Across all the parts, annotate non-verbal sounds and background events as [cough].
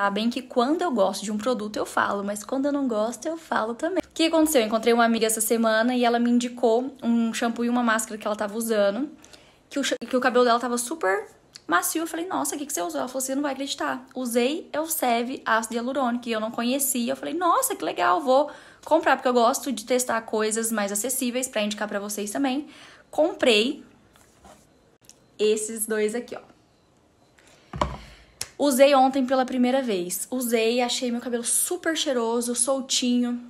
Sabem ah, que quando eu gosto de um produto eu falo, mas quando eu não gosto eu falo também. O que aconteceu? Eu encontrei uma amiga essa semana e ela me indicou um shampoo e uma máscara que ela tava usando, que o, que o cabelo dela tava super macio. Eu falei, nossa, o que, que você usou? Ela falou, você não vai acreditar. Usei Elseve ácido hialurônico, que eu não conhecia. Eu falei, nossa, que legal, vou comprar, porque eu gosto de testar coisas mais acessíveis para indicar para vocês também. Comprei esses dois aqui, ó. Usei ontem pela primeira vez. Usei, achei meu cabelo super cheiroso, soltinho,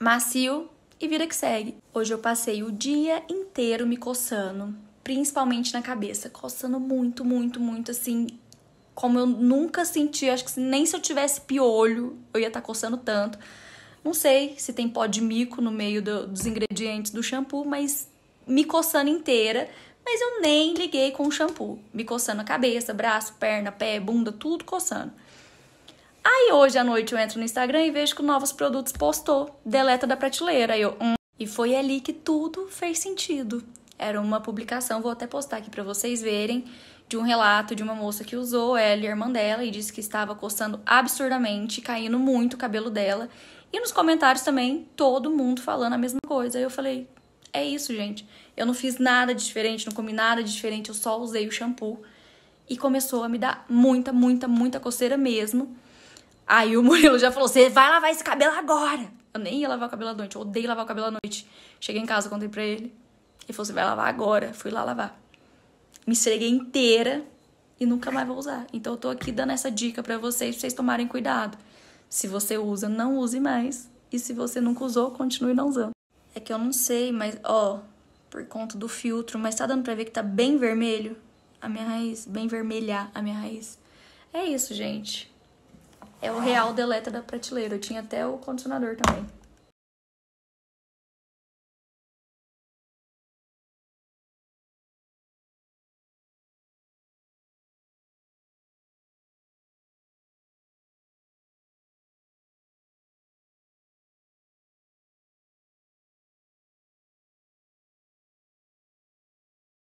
macio e vira que segue. Hoje eu passei o dia inteiro me coçando, principalmente na cabeça, coçando muito, muito, muito assim, como eu nunca senti, acho que nem se eu tivesse piolho, eu ia estar tá coçando tanto. Não sei se tem pó de mico no meio do, dos ingredientes do shampoo, mas me coçando inteira, mas eu nem liguei com o shampoo, me coçando a cabeça, braço, perna, pé, bunda, tudo coçando. Aí hoje à noite eu entro no Instagram e vejo que novos produtos postou, deleta da prateleira. Aí eu, hum. E foi ali que tudo fez sentido. Era uma publicação, vou até postar aqui para vocês verem, de um relato de uma moça que usou, ela e a irmã dela, e disse que estava coçando absurdamente, caindo muito o cabelo dela. E nos comentários também, todo mundo falando a mesma coisa. Aí eu falei, é isso, gente. Eu não fiz nada de diferente, não comi nada de diferente, eu só usei o shampoo. E começou a me dar muita, muita, muita coceira mesmo. Aí o [laughs] Murilo já falou: você vai lavar esse cabelo agora. Eu nem ia lavar o cabelo à noite, eu odeio lavar o cabelo à noite. Cheguei em casa, contei pra ele. Ele falou: você vai lavar agora. Fui lá lavar. Me estreguei inteira e nunca mais vou usar. Então eu tô aqui dando essa dica para vocês, pra vocês tomarem cuidado. Se você usa, não use mais. E se você nunca usou, continue não usando. É que eu não sei, mas ó, por conta do filtro, mas tá dando pra ver que tá bem vermelho a minha raiz, bem vermelhar a minha raiz. É isso, gente. É o real deleta da prateleira. Eu tinha até o condicionador também.